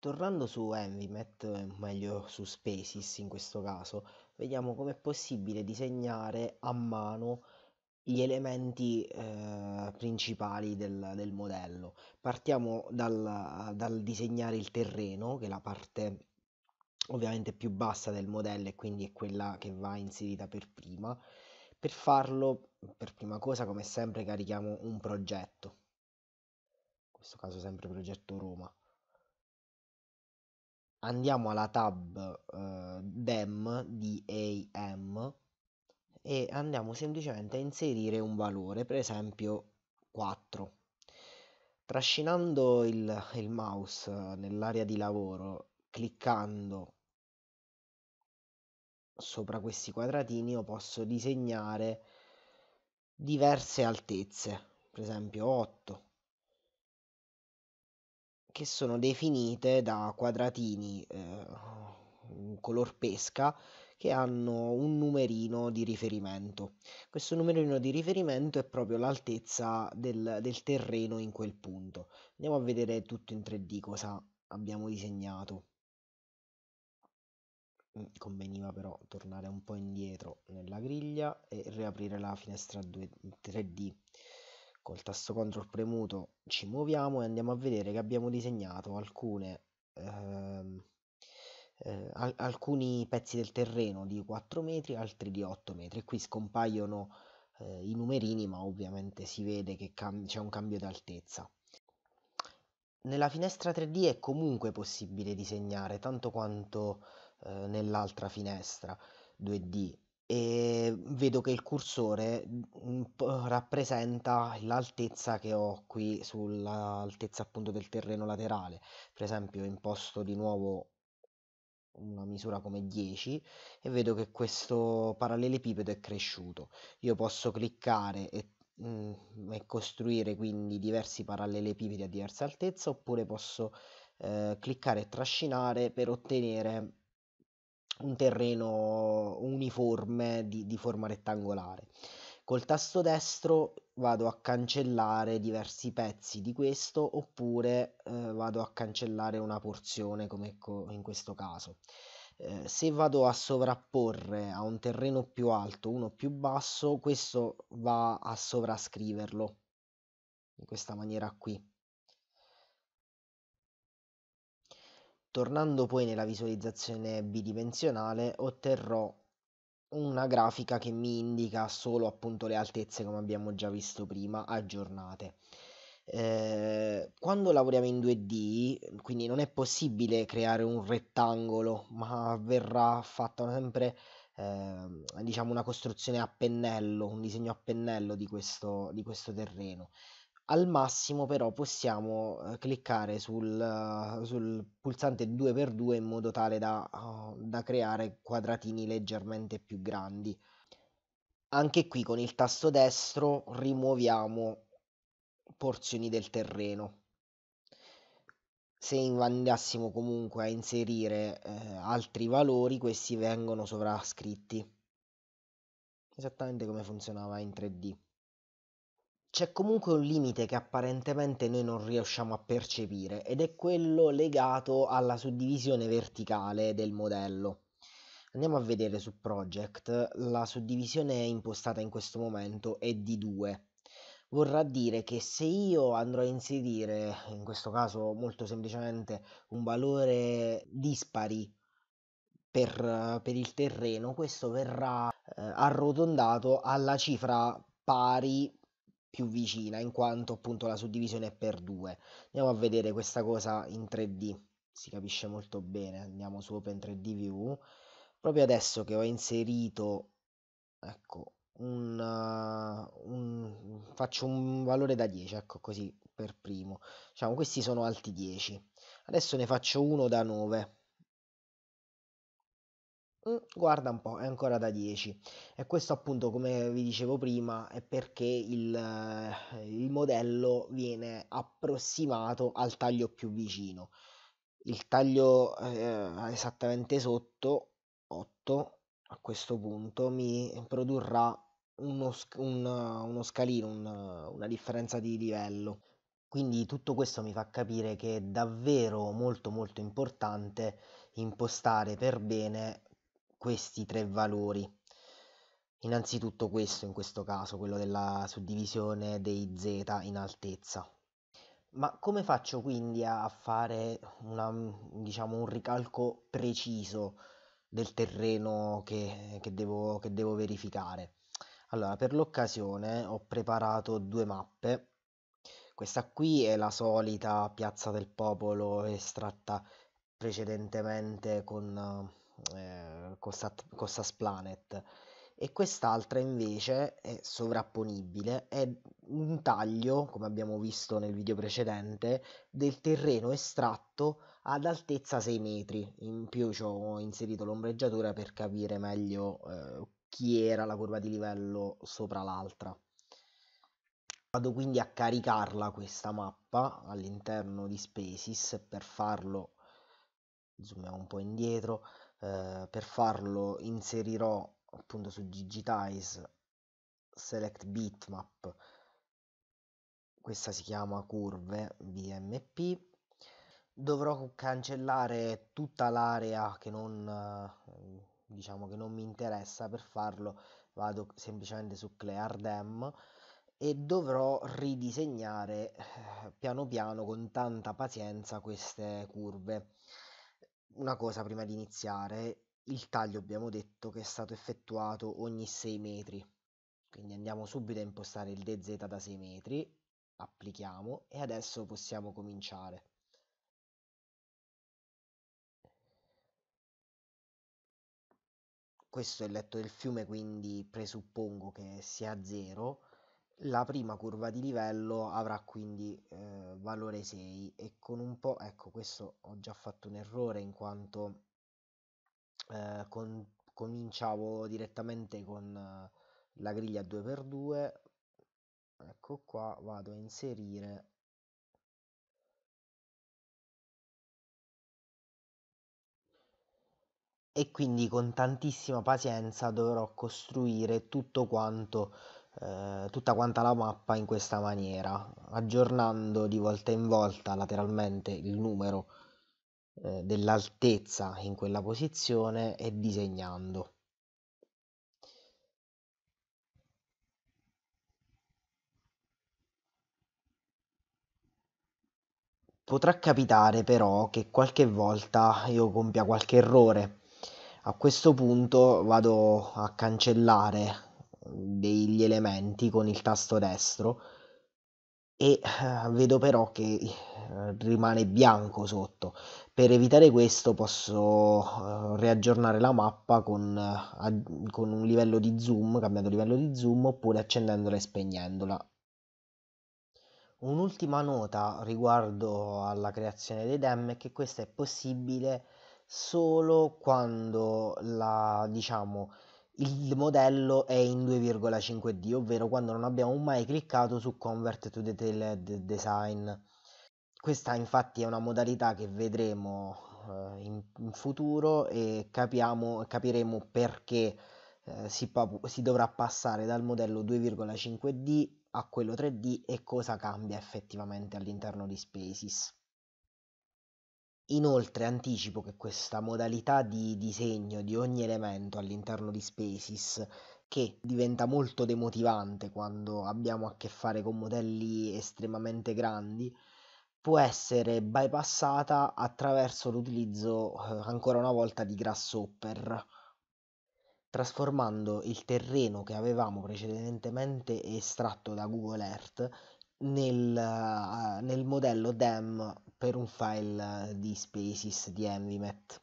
Tornando su Envimet, eh, meglio su Spaces in questo caso, vediamo come è possibile disegnare a mano gli elementi eh, principali del, del, modello. Partiamo dal, dal, disegnare il terreno, che è la parte ovviamente più bassa del modello e quindi è quella che va inserita per prima. Per farlo per prima cosa, come sempre, carichiamo un progetto. In questo caso sempre progetto Roma. Andiamo alla tab eh, DEM D-A-M, e andiamo semplicemente a inserire un valore, per esempio 4. Trascinando il, il mouse nell'area di lavoro, cliccando sopra questi quadratini, io posso disegnare diverse altezze, per esempio 8, che sono definite da quadratini eh, color pesca che hanno un numerino di riferimento. Questo numerino di riferimento è proprio l'altezza del, del, terreno in quel punto. Andiamo a vedere tutto in 3D cosa abbiamo disegnato conveniva però tornare un po' indietro nella griglia e riaprire la finestra 2, 3D. Col tasto CTRL premuto ci muoviamo e andiamo a vedere che abbiamo disegnato alcune, ehm, eh, al- alcuni pezzi del terreno di 4 metri, altri di 8 metri. qui scompaiono eh, i numerini, ma ovviamente si vede che cam- c'è un cambio d'altezza. Nella finestra 3D è comunque possibile disegnare, tanto quanto eh, nell'altra finestra 2D e vedo che il cursore mm, rappresenta l'altezza che ho qui sull'altezza appunto del terreno laterale per esempio imposto di nuovo una misura come 10 e vedo che questo parallelepipedo è cresciuto io posso cliccare e, mh, mm, e costruire quindi diversi parallelepipedi a diversa altezza oppure posso eh, cliccare e trascinare per ottenere un terreno uniforme di, di forma rettangolare. Col tasto destro vado a cancellare diversi pezzi di questo oppure eh, vado a cancellare una porzione come co- in questo caso. Eh, se vado a sovrapporre a un terreno più alto uno più basso, questo va a sovrascriverlo in questa maniera qui. Tornando poi nella visualizzazione bidimensionale otterrò una grafica che mi indica solo appunto le altezze come abbiamo già visto prima aggiornate. Eh, quando lavoriamo in 2D, quindi non è possibile creare un rettangolo, ma verrà fatta sempre eh, diciamo una costruzione a pennello, un disegno a pennello di questo, di questo terreno. Al massimo però possiamo eh, cliccare sul, eh, sul pulsante 2x2 in modo tale da, eh, da creare quadratini leggermente più grandi. Anche qui con il tasto destro rimuoviamo porzioni del terreno. Se andassimo comunque a inserire eh, altri valori, questi vengono sovrascritti. Esattamente come funzionava in 3D c'è comunque un limite che apparentemente noi non riusciamo a percepire ed è quello legato alla suddivisione verticale del modello. Andiamo a vedere su Project, la suddivisione impostata in questo momento è di 2. Vorrà dire che se io andrò a inserire, in questo caso molto semplicemente, un valore dispari per, per il terreno, questo verrà eh, arrotondato alla cifra pari più vicina in quanto appunto la suddivisione è per 2 Andiamo a vedere questa cosa in 3D, si capisce molto bene, andiamo su Open 3D View. Proprio adesso che ho inserito, ecco, un, uh, un, faccio un valore da 10, ecco così per primo. Diciamo, questi sono alti 10. Adesso ne faccio uno da 9 Mm, guarda un po', è ancora da 10. E questo appunto, come vi dicevo prima, è perché il, eh, il modello viene approssimato al taglio più vicino. Il taglio eh, esattamente sotto, 8, a questo punto, mi produrrà uno, un, uno scalino, un, una differenza di livello. Quindi tutto questo mi fa capire che è davvero molto molto importante impostare per bene questi tre valori. Innanzitutto questo in questo caso, quello della suddivisione dei z in altezza. Ma come faccio quindi a fare una, diciamo, un ricalco preciso del terreno che, che, devo, che devo verificare? Allora, per l'occasione ho preparato due mappe. Questa qui è la solita piazza del popolo estratta precedentemente con eh, Costas Planet e quest'altra invece è sovrapponibile, è un taglio, come abbiamo visto nel video precedente, del terreno estratto ad altezza 6 metri. In più ci ho inserito l'ombreggiatura per capire meglio eh, chi era la curva di livello sopra l'altra. Vado quindi a caricarla questa mappa all'interno di Spaces, per farlo zoomiamo un po' indietro, eh, per farlo inserirò appunto su digitize select bitmap, questa si chiama curve BMP, dovrò cancellare tutta l'area che non eh, diciamo che non mi interessa per farlo vado semplicemente su clear dem e dovrò ridisegnare eh, piano piano con tanta pazienza queste curve una cosa prima di iniziare, il taglio abbiamo detto che è stato effettuato ogni 6 metri, quindi andiamo subito a impostare il DZ da 6 metri, applichiamo e adesso possiamo cominciare. Questo è il letto del fiume, quindi presuppongo che sia 0 la prima curva di livello avrà quindi eh, valore 6 e con un po', ecco questo ho già fatto un errore in quanto eh, con, cominciavo direttamente con eh, la griglia 2x2, ecco qua vado a inserire e quindi con tantissima pazienza dovrò costruire tutto quanto eh, tutta quanta la mappa in questa maniera, aggiornando di volta in volta lateralmente il numero eh, dell'altezza in quella posizione e disegnando. Potrà capitare però che qualche volta io compia qualche errore. A questo punto vado a cancellare degli elementi con il tasto destro e eh, vedo però che eh, rimane bianco sotto per evitare questo posso eh, riaggiornare la mappa con, con un livello di zoom cambiando livello di zoom oppure accendendola e spegnendola Un'ultima nota riguardo alla creazione dei DEM è che questo è possibile solo quando la, diciamo, il modello è in 2,5D, ovvero quando non abbiamo mai cliccato su Convert to Detailed Design. Questa infatti è una modalità che vedremo eh, in, in, futuro e capiamo, capiremo perché eh, si, si dovrà passare dal modello 2,5D a quello 3D e cosa cambia effettivamente all'interno di Spaces. Inoltre anticipo che questa modalità di disegno di ogni elemento all'interno di Spaces, che diventa molto demotivante quando abbiamo a che fare con modelli estremamente grandi, può essere bypassata attraverso l'utilizzo eh, ancora una volta di grasshopper, trasformando il terreno che avevamo precedentemente estratto da Google Earth nel, eh, nel modello DEM per un file di Spaces di Envimet.